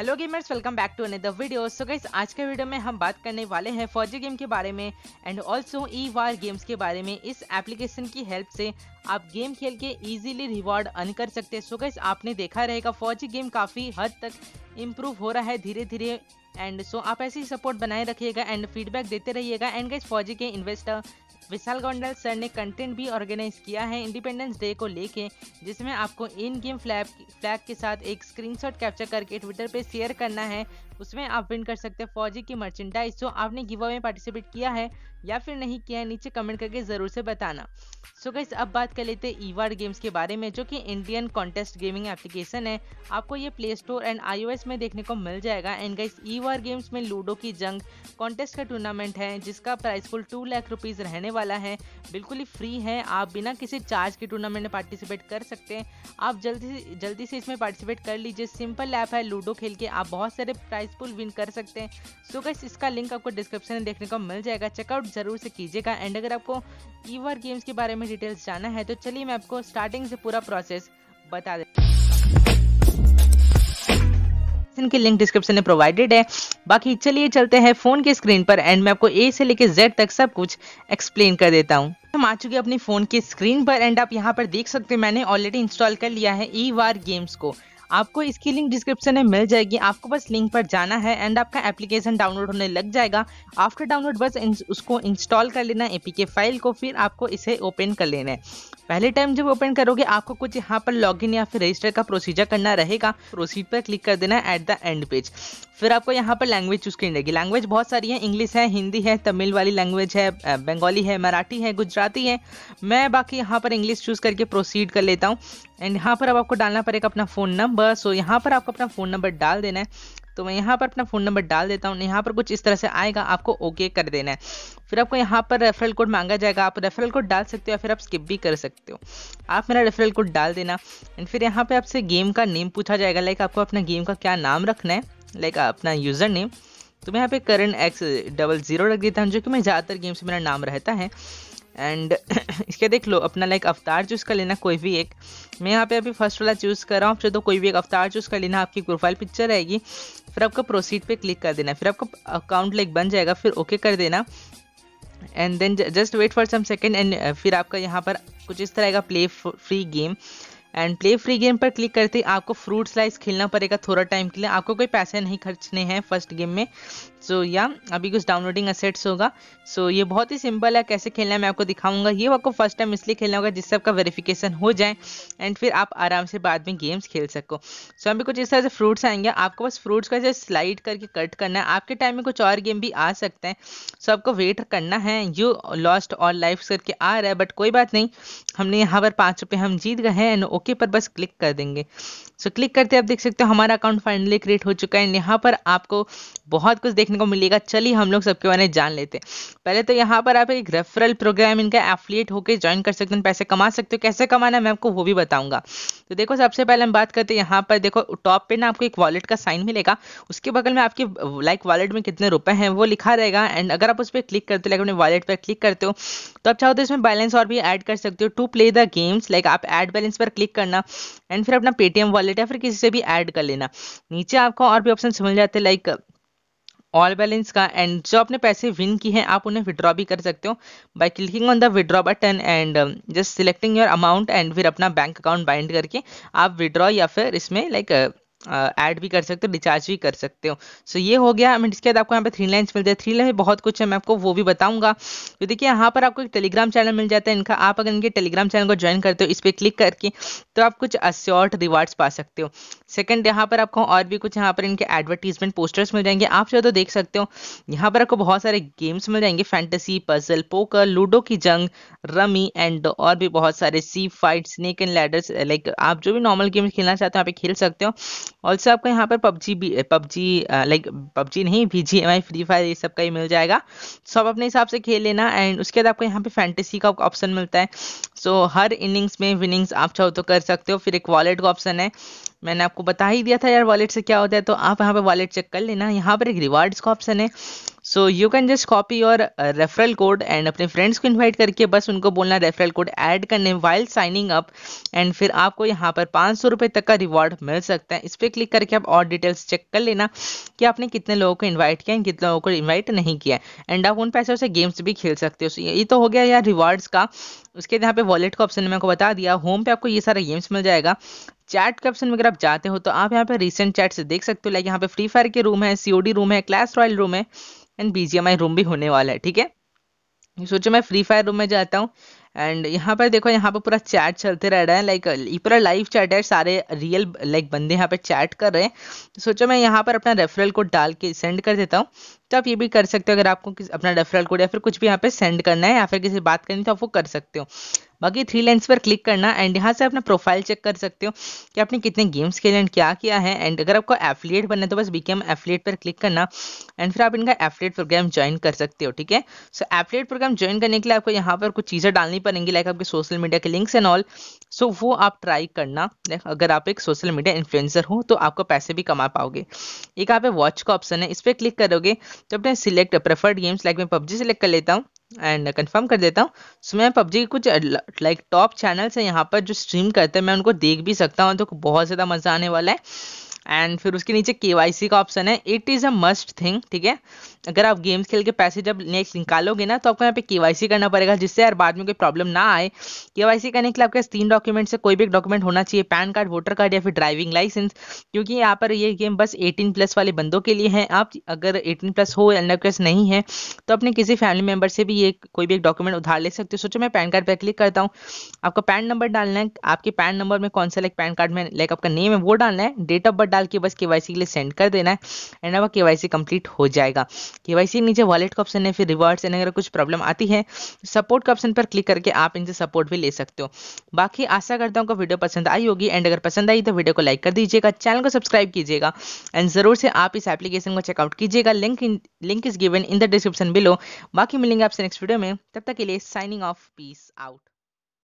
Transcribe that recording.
hello gamers welcome back to another video so guys आज के video में हम बात करने वाले हैं फौजी गेम के बारे में and also E war games के बारे में इस एप्लीकेशन की हेल्प से आप गेम खेल के इजीली रिवॉर्ड अर्न कर सकते हैं सो गाइस आपने देखा रहेगा फौजी गेम काफ़ी हद तक इम्प्रूव हो रहा है धीरे धीरे एंड सो so, आप ऐसे ही सपोर्ट बनाए रखिएगा एंड फीडबैक देते रहिएगा एंड गाइस फौजी के इन्वेस्टर विशाल गोंडल सर ने कंटेंट भी ऑर्गेनाइज किया है इंडिपेंडेंस डे को लेके जिसमें आपको इन गेम फ्लैग फ्लैग के साथ एक स्क्रीनशॉट कैप्चर करके ट्विटर पे शेयर करना है उसमें आप विन कर सकते हैं फौजी की मर्चेंडाइज जो आपने गिव अवे में पार्टिसिपेट किया है या फिर नहीं किया है नीचे कमेंट करके ज़रूर से बताना सो so गाइस अब बात कर लेते हैं ई वार्ड गेम्स के बारे में जो कि इंडियन कॉन्टेस्ट गेमिंग एप्लीकेशन है आपको ये प्ले स्टोर एंड आईओएस में देखने को मिल जाएगा and guys E war games में लूडो की जंग कॉन्टेस्ट का टूर्नामेंट है जिसका prize pool two lakh rupees रहने वाला है बिल्कुल ही फ्री है आप बिना किसी चार्ज के टूर्नामेंट में पार्टिसिपेट कर सकते हैं आप जल्दी से जल्दी से इसमें पार्टिसिपेट कर लीजिए सिंपल ऐप है लूडो खेल के आप बहुत सारे प्राइस फुल विन कर सकते हैं सो गाइस इसका लिंक आपको डिस्क्रिप्शन में देखने को मिल जाएगा चेकआउट ज़रूर से कीजिएगा एंड अगर आपको ईवर गेम्स के बारे में डिटेल्स जाना है तो चलिए मैं आपको स्टार्टिंग से पूरा प्रोसेस बता दे की लिंक डिस्क्रिप्शन में प्रोवाइडेड है बाकी चलिए चलते हैं फोन के स्क्रीन पर एंड मैं आपको ए से लेके जेड तक सब कुछ एक्सप्लेन कर देता हूँ तो हम आ चुके अपने फोन के स्क्रीन पर एंड आप यहाँ पर देख सकते हैं मैंने ऑलरेडी इंस्टॉल कर लिया है ई वार गेम्स को आपको इसकी लिंक डिस्क्रिप्शन में मिल जाएगी आपको बस लिंक पर जाना है एंड आपका एप्लीकेशन डाउनलोड होने लग जाएगा आफ्टर डाउनलोड बस उसको इंस्टॉल कर लेना ए फाइल को फिर आपको इसे ओपन कर लेना है पहले टाइम जब ओपन करोगे आपको कुछ यहाँ पर लॉगिन या फिर रजिस्टर का प्रोसीजर करना रहेगा प्रोसीड पर क्लिक कर देना है एट द एंड पेज फिर आपको यहाँ पर लैंग्वेज चूज करनी रहेगी लैंग्वेज बहुत सारी है इंग्लिश है हिंदी है तमिल वाली लैंग्वेज है बंगाली है मराठी है गुजराती है मैं बाकी यहाँ पर इंग्लिश चूज करके प्रोसीड कर लेता हूँ एंड यहाँ पर अब आपको डालना पड़ेगा अपना फ़ोन नंबर नंबर सो यहाँ पर आपको अपना फ़ोन नंबर डाल देना है तो मैं यहाँ पर अपना फ़ोन नंबर डाल देता हूँ यहाँ पर कुछ इस तरह से आएगा आपको ओके कर देना है फिर आपको यहाँ पर रेफरल कोड मांगा जाएगा आप रेफरल कोड डाल सकते हो या फिर आप स्किप भी कर सकते हो आप मेरा रेफरल कोड डाल देना एंड फिर यहाँ पर आपसे गेम का नेम पूछा जाएगा लाइक आपको अपना गेम का क्या नाम रखना है लाइक अपना यूज़र नेम तो मैं यहाँ पे करंट एक्स डबल ज़ीरो रख देता हूँ जो कि मैं ज़्यादातर गेम्स में मेरा नाम रहता है एंड इसके देख लो अपना लाइक अवतार चूज़ कर लेना कोई भी एक मैं यहाँ पे अभी फर्स्ट वाला चूज़ कर रहा हूँ फिर तो कोई भी एक अवतार चूज़ कर लेना आपकी प्रोफाइल पिक्चर रहेगी फिर आपका प्रोसीड पे क्लिक कर देना फिर आपका अकाउंट लाइक बन जाएगा फिर ओके कर देना and then just wait for some second and फिर आपका यहाँ पर कुछ इस तरह का play free game and play free game पर क्लिक करते ही आपको फ्रूट स्लाइस खेलना पड़ेगा थोड़ा टाइम के लिए आपको कोई पैसे नहीं खर्चने हैं फर्स्ट गेम में सो या अभी कुछ डाउनलोडिंग असेट्स होगा सो so, ये बहुत ही सिंपल है कैसे खेलना है मैं आपको दिखाऊंगा ये आपको फर्स्ट टाइम इसलिए खेलना होगा जिससे आपका वेरिफिकेशन हो जाए एंड फिर आप आराम से बाद में गेम्स खेल सको सो so, अभी कुछ इस तरह से फ्रूट्स आएंगे आपको बस फ्रूट्स का जैसे स्लाइड करके कट करना है आपके टाइम में कुछ और गेम भी आ सकते हैं सो so, आपको वेट करना है यू लॉस्ट और लाइफ करके आ रहा है बट कोई बात नहीं हमने यहाँ पर पाँच रुपये हम जीत गए हैं एंड ओके पर बस क्लिक कर देंगे सो so, क्लिक करते आप देख सकते हो हमारा अकाउंट फाइनली क्रिएट हो चुका है एंड यहाँ पर आपको बहुत कुछ देख देखने को मिलेगा चलिए हम लोग सबके बारे में जान लेते हैं पहले तो यहाँ पर आप एक रेफरल प्रोग्राम इनका एफिलिएट होकर ज्वाइन कर सकते हैं पैसे कमा सकते हो कैसे कमाना है मैं आपको वो भी बताऊंगा तो देखो सबसे पहले हम बात करते हैं यहाँ पर देखो टॉप पे ना आपको एक वॉलेट का साइन मिलेगा उसके बगल में आपके लाइक वॉलेट में कितने रुपए हैं वो लिखा रहेगा एंड अगर आप उस पर क्लिक करते हो लाइक अपने वॉलेट पर क्लिक करते हो तो आप चाहो तो इसमें बैलेंस और भी ऐड कर सकते हो to play the games like आप ऐड बैलेंस पर क्लिक करना एंड फिर अपना पेटीएम वॉलेट या फिर किसी से भी ऐड कर लेना नीचे आपको और भी ऑप्शन मिल जाते हैं लाइक ऑल बैलेंस का एंड जो आपने पैसे विन किए हैं आप उन्हें विड्रॉ भी कर सकते हो by clicking on the withdraw button and just selecting your amount and फिर अपना बैंक अकाउंट बाइंड करके आप विड्रॉ या फिर इसमें लाइक like, uh, ऐड भी कर सकते हो रिचार्ज भी कर सकते हो सो ये हो गया मैं इसके बाद आपको यहाँ पे थ्री लाइन्स मिलते हैं थ्री लाइन में बहुत कुछ है मैं आपको वो भी बताऊंगा तो देखिए यहाँ पर आपको एक टेलीग्राम चैनल मिल जाता है इनका आप अगर इनके टेलीग्राम चैनल को ज्वाइन करते हो इस पर क्लिक करके तो आप कुछ अस्योर्ट रिवार्ड्स पा सकते हो सेकेंड यहाँ पर आपको और भी कुछ यहाँ पर इनके एडवर्टीजमेंट पोस्टर्स मिल जाएंगे आप जो तो देख सकते हो यहाँ पर आपको बहुत सारे गेम्स मिल जाएंगे फैंटेसी पजल पोकर लूडो की जंग रमी एंड और भी बहुत सारे sea fight snake and ladders like आप जो भी नॉर्मल गेम्स खेलना चाहते हो आप खेल सकते हो ऑल्सो आपको यहाँ पर पबजी भी पबजी लाइक पबजी नहीं V G M I free fire ये सब का ही मिल जाएगा सब अपने हिसाब से खेल लेना एंड उसके बाद आपको यहाँ पे फैंटेसी का ऑप्शन मिलता है सो so, हर इनिंग्स में विनिंग्स आप चाहो तो कर सकते हो फिर एक वॉलेट का ऑप्शन है मैंने आपको बता ही दिया था यार वॉलेट से क्या होता है तो आप यहाँ पे वॉलेट चेक कर लेना यहाँ पर एक रिवार्ड्स का ऑप्शन है so you can just copy your referral code and अपने फ्रेंड्स को इनवाइट करके बस उनको बोलना रेफरल कोड ऐड करने वाइल साइनिंग अप एंड फिर आपको यहाँ पर पाँच सौ रुपये तक का रिवॉर्ड मिल सकता है इस पर क्लिक करके आप और डिटेल्स चेक कर लेना कि आपने कितने लोगों को इन्वाइट किया है कितने लोगों को इन्वाइट नहीं किया है एंड आप उन पैसों से गेम्स भी खेल सकते हो ये तो हो गया यार रिवॉर्ड्स का उसके यहाँ पे वॉलेट का ऑप्शन मैं आपको बता दिया होम पे आपको ये सारा गेम्स मिल जाएगा चैट के ऑप्शन में अगर आप जाते हो तो आप यहाँ पे रिसेंट चैट्स देख सकते हो लाइक यहाँ पे फ्री फायर के रूम है सीओडी रूम है क्लैश रॉयल रूम है एंड बीजीएमआई रूम भी होने वाला है ठीक है सोचो मैं फ्री फायर रूम में जाता हूँ एंड यहाँ पर देखो यहाँ पर पूरा चैट चलते रह रहा है लाइक ये पूरा लाइव चैट है सारे रियल लाइक बंदे यहाँ पे चैट कर रहे हैं सोचो मैं यहाँ पर अपना रेफरल कोड डाल के सेंड कर देता हूँ तो आप ये भी कर सकते हो अगर आपको अपना रेफरल कोड या फिर कुछ भी यहाँ पे सेंड करना है या फिर किसी बात करनी तो आप वो कर सकते हो बाकी थ्री लाइन्स पर क्लिक करना एंड यहाँ से अपना प्रोफाइल चेक कर सकते हो कि आपने कितने गेम्स खेले एंड क्या किया है एंड अगर आपको एफिलिएट बनना है तो बस बीकेम एफिलिएट पर क्लिक करना एंड फिर आप इनका एफिलिएट प्रोग्राम ज्वाइन कर सकते हो ठीक है सो एफिलिएट प्रोग्राम ज्वाइन करने के लिए आपको यहाँ पर कुछ चीज़ें डालनी पड़ेंगी लाइक आपके सोशल मीडिया के लिंक्स एंड ऑल सो वो आप ट्राई करना अगर आप एक सोशल मीडिया इन्फ्लुएंसर हो तो आपको पैसे भी कमा पाओगे एक आप वॉच का ऑप्शन है इस पर क्लिक करोगे तो अपने सिलेक्ट प्रेफर्ड गेम्स लाइक मैं पबजी सेलेक्ट कर लेता हूँ एंड कंफर्म कर देता हूँ सो मैं पबजी कुछ लाइक टॉप चैनल्स हैं यहाँ पर जो स्ट्रीम करते हैं मैं उनको देख भी सकता हूँ तो बहुत ज़्यादा मज़ा आने वाला है एंड फिर उसके नीचे के का ऑप्शन है it is a must thing ठीक है अगर आप गेम्स खेल के पैसे जब नेक्स्ट निकालोगे ना तो आपको यहाँ पे के करना पड़ेगा जिससे यार बाद में कोई प्रॉब्लम ना आए के करने के लिए आपके तीन डॉक्यूमेंट से कोई भी एक डॉक्यूमेंट होना चाहिए पैन कार्ड वोटर कार्ड या फिर ड्राइविंग लाइसेंस क्योंकि यहाँ पर ये गेम बस एटीन प्लस वाले बंदों के लिए है आप अगर एटीन प्लस हो एंड प्लस नहीं है तो अपने किसी फैमिली मेम्बर से भी ये कोई भी एक डॉक्यूमेंट उधार ले सकते हो सोचो मैं पैन कार्ड पर क्लिक करता हूँ आपका पैन नंबर डालना है आपके पैन नंबर में कौन सा लाइक पैन कार्ड में लाइक आपका नेम है वो डालना है डेट ऑफ बर्थ डाल के बस के के लिए सेंड कर देना है एंड अब के वाई कंप्लीट हो जाएगा केवाईसी नीचे वॉलेट का ऑप्शन है फिर रिवॉर्ड्स एंड अगर कुछ प्रॉब्लम आती है सपोर्ट का ऑप्शन पर क्लिक करके आप इनसे सपोर्ट भी ले सकते हो बाकी आशा करता हूँ आपको वीडियो पसंद आई होगी एंड अगर पसंद आई तो वीडियो को लाइक कर दीजिएगा चैनल को सब्सक्राइब कीजिएगा एंड ज़रूर से आप इस एप्लीकेशन को चेकआउट कीजिएगा link link is given in the description below बाकी मिलेंगे आपसे नेक्स्ट वीडियो में तब तक के लिए साइनिंग ऑफ पीस आउट